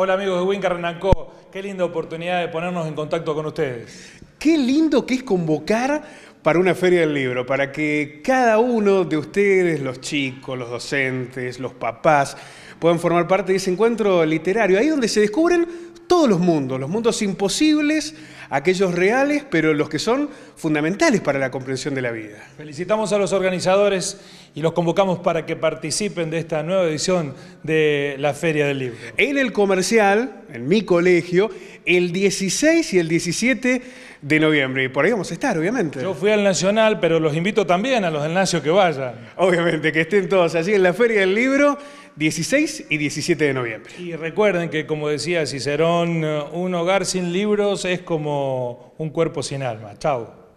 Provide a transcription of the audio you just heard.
Hola amigos de Winca qué linda oportunidad de ponernos en contacto con ustedes. Qué lindo que es convocar para una feria del libro, para que cada uno de ustedes, los chicos, los docentes, los papás, puedan formar parte de ese encuentro literario, ahí donde se descubren todos los mundos, los mundos imposibles, aquellos reales, pero los que son fundamentales para la comprensión de la vida. Felicitamos a los organizadores y los convocamos para que participen de esta nueva edición de la Feria del Libro. En el comercial en mi colegio, el 16 y el 17 de noviembre. Y por ahí vamos a estar, obviamente. Yo fui al Nacional, pero los invito también a los del Nacio que vayan. Obviamente, que estén todos allí en la Feria del Libro, 16 y 17 de noviembre. Y recuerden que, como decía Cicerón, un hogar sin libros es como un cuerpo sin alma. Chao.